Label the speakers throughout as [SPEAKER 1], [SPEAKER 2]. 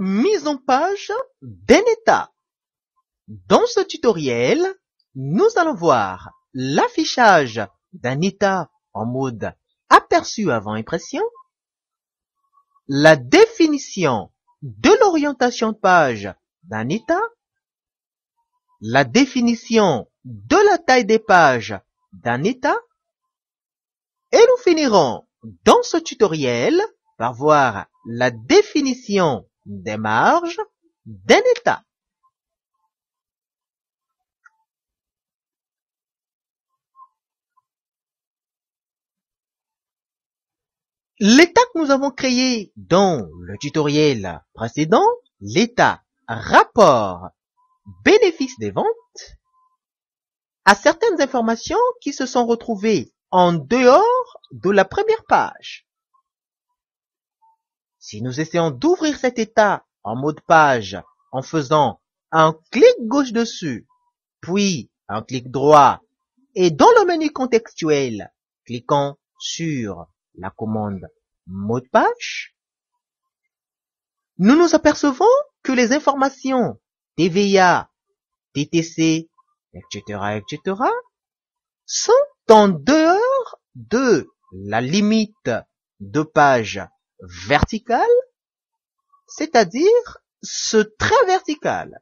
[SPEAKER 1] Mise en page d'un état. Dans ce tutoriel, nous allons voir l'affichage d'un état en mode aperçu avant impression, la définition de l'orientation de page d'un état, la définition de la taille des pages d'un état, et nous finirons dans ce tutoriel par voir la définition des marges d'un État. L'État que nous avons créé dans le tutoriel précédent, l'État rapport bénéfice des ventes, à certaines informations qui se sont retrouvées en dehors de la première page. Si nous essayons d'ouvrir cet état en mot de page en faisant un clic gauche dessus, puis un clic droit, et dans le menu contextuel, cliquant sur la commande mot de page, nous nous apercevons que les informations TVA, TTC, etc., etc., sont en dehors de la limite de page Vertical, c'est-à-dire ce trait vertical.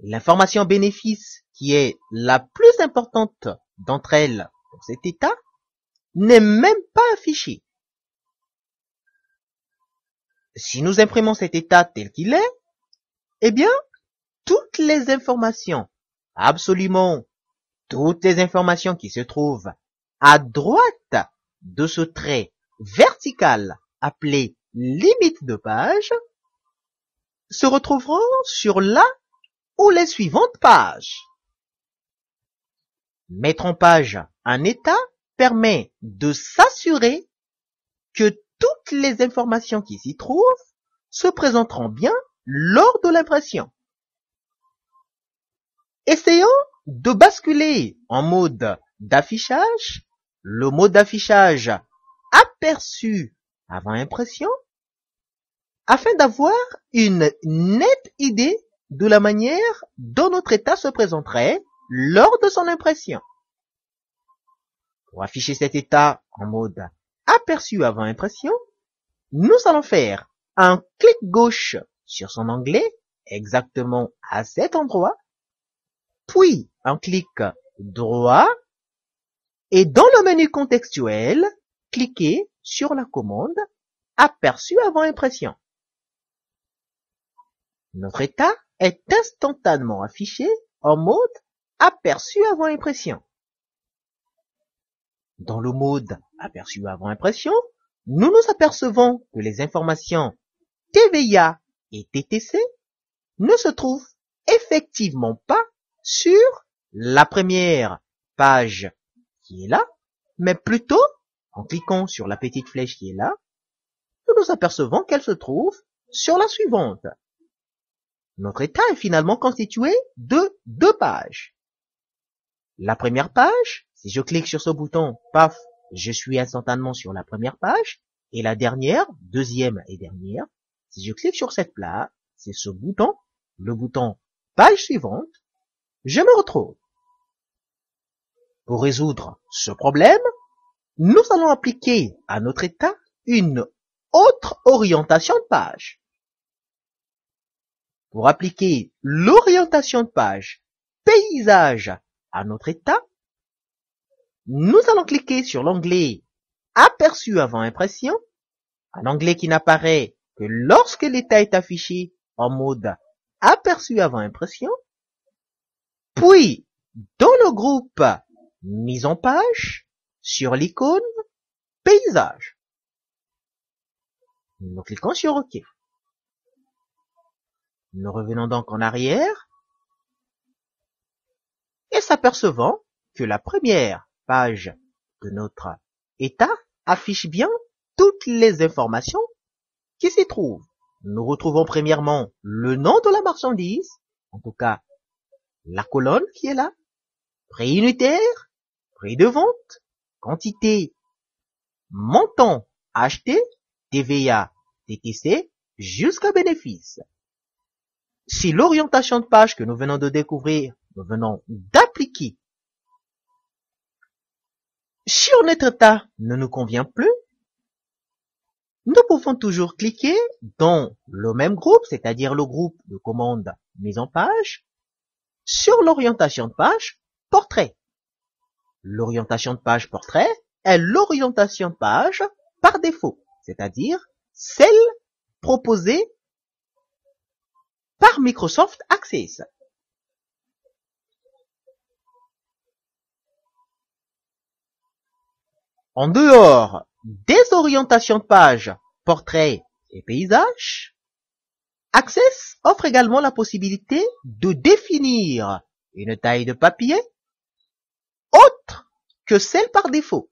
[SPEAKER 1] L'information bénéfice qui est la plus importante d'entre elles pour cet état n'est même pas affichée. Si nous imprimons cet état tel qu'il est, eh bien, toutes les informations, absolument toutes les informations qui se trouvent à droite de ce trait vertical appelé limite de page se retrouveront sur la ou les suivantes pages. Mettre en page un état permet de s'assurer que toutes les informations qui s'y trouvent se présenteront bien lors de l'impression. Essayons de basculer en mode d'affichage le mode d'affichage aperçu avant impression afin d'avoir une nette idée de la manière dont notre état se présenterait lors de son impression. Pour afficher cet état en mode aperçu avant impression, nous allons faire un clic gauche sur son onglet, exactement à cet endroit, puis un clic droit et dans le menu contextuel, cliquez sur la commande Aperçu avant impression. Notre état est instantanément affiché en mode Aperçu avant impression. Dans le mode Aperçu avant impression, nous nous apercevons que les informations TVA et TTC ne se trouvent effectivement pas sur la première page qui est là, mais plutôt, en cliquant sur la petite flèche qui est là, nous nous apercevons qu'elle se trouve sur la suivante. Notre état est finalement constitué de deux pages. La première page, si je clique sur ce bouton, paf, je suis instantanément sur la première page. Et la dernière, deuxième et dernière, si je clique sur cette place, c'est ce bouton, le bouton page suivante, je me retrouve. Pour résoudre ce problème, nous allons appliquer à notre État une autre orientation de page. Pour appliquer l'orientation de page paysage à notre État, nous allons cliquer sur l'onglet aperçu avant impression, un onglet qui n'apparaît que lorsque l'état est affiché en mode aperçu avant impression. Puis, dans le groupe Mise en page sur l'icône paysage. Nous cliquons sur OK. Nous revenons donc en arrière et s'apercevant que la première page de notre état affiche bien toutes les informations qui s'y trouvent. Nous retrouvons premièrement le nom de la marchandise, en tout cas la colonne qui est là, Préunitaire. Prix de vente. Quantité. Montant acheté. TVA, TTC, jusqu'à bénéfice. Si l'orientation de page que nous venons de découvrir, nous venons d'appliquer sur notre état ne nous convient plus, nous pouvons toujours cliquer dans le même groupe, c'est-à-dire le groupe de commande mise en page, sur l'orientation de page portrait. L'orientation de page portrait est l'orientation de page par défaut, c'est-à-dire celle proposée par Microsoft Access. En dehors des orientations de page, portrait et paysage, Access offre également la possibilité de définir une taille de papier que celle par défaut.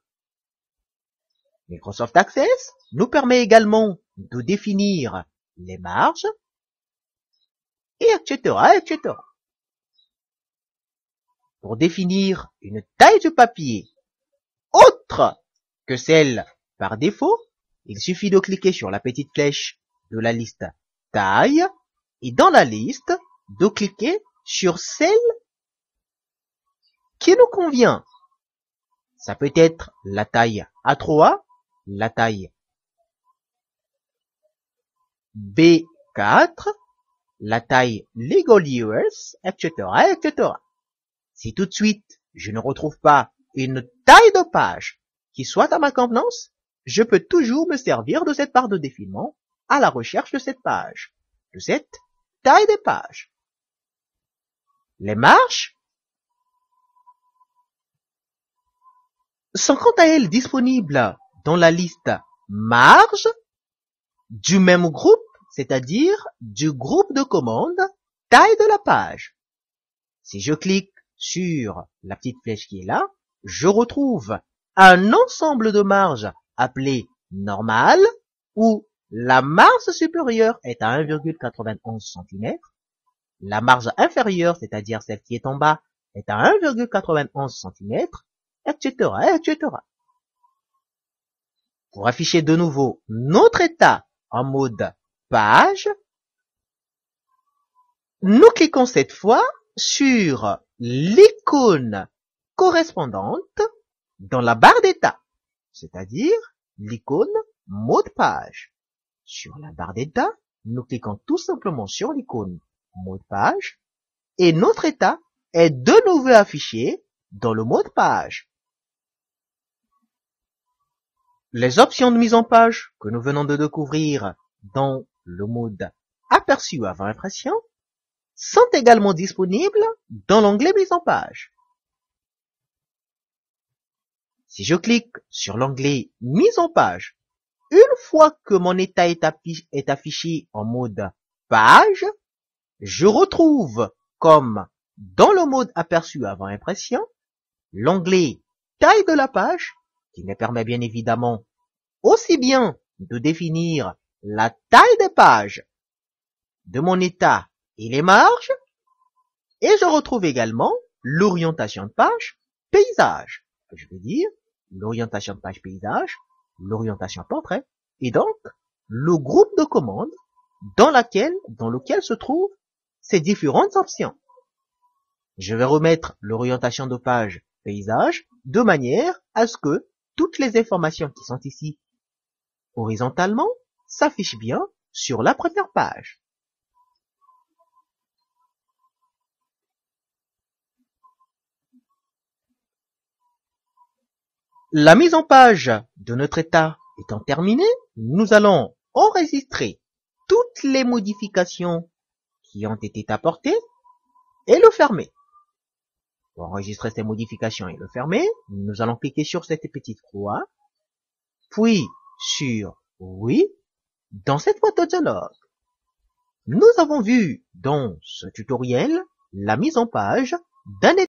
[SPEAKER 1] Microsoft Access nous permet également de définir les marges, et etc., etc. Pour définir une taille de papier autre que celle par défaut, il suffit de cliquer sur la petite flèche de la liste taille et dans la liste de cliquer sur celle qui nous convient. Ça peut être la taille A3, la taille B4, la taille Years, etc., etc. Si tout de suite je ne retrouve pas une taille de page qui soit à ma convenance, je peux toujours me servir de cette barre de défilement à la recherche de cette page, de cette taille de page. Les marches sont quant à elles disponibles dans la liste marge du même groupe, c'est-à-dire du groupe de commande taille de la page. Si je clique sur la petite flèche qui est là, je retrouve un ensemble de marges appelé normal, où la marge supérieure est à 1,91 cm, la marge inférieure, c'est-à-dire celle qui est en bas, est à 1,91 cm, etc., etc. Pour afficher de nouveau notre état en mode page, nous cliquons cette fois sur l'icône correspondante dans la barre d'état, c'est-à-dire l'icône mode de page. Sur la barre d'état, nous cliquons tout simplement sur l'icône mode page et notre état est de nouveau affiché dans le mode page. Les options de mise en page que nous venons de découvrir dans le mode Aperçu avant impression sont également disponibles dans l'onglet Mise en page. Si je clique sur l'onglet Mise en page, une fois que mon état est affiché en mode Page, je retrouve, comme dans le mode Aperçu avant impression, l'onglet Taille de la page qui me permet bien évidemment aussi bien de définir la taille des pages, de mon état et les marges, et je retrouve également l'orientation de page paysage, je vais dire l'orientation de page paysage, l'orientation portrait, et donc le groupe de commandes dans laquelle, dans lequel se trouvent ces différentes options. Je vais remettre l'orientation de page paysage de manière à ce que toutes les informations qui sont ici horizontalement s'affichent bien sur la première page. La mise en page de notre état étant terminée, nous allons enregistrer toutes les modifications qui ont été apportées et le fermer pour enregistrer ces modifications et le fermer, nous allons cliquer sur cette petite croix, puis sur oui dans cette boîte de dialogue. Nous avons vu dans ce tutoriel la mise en page d'un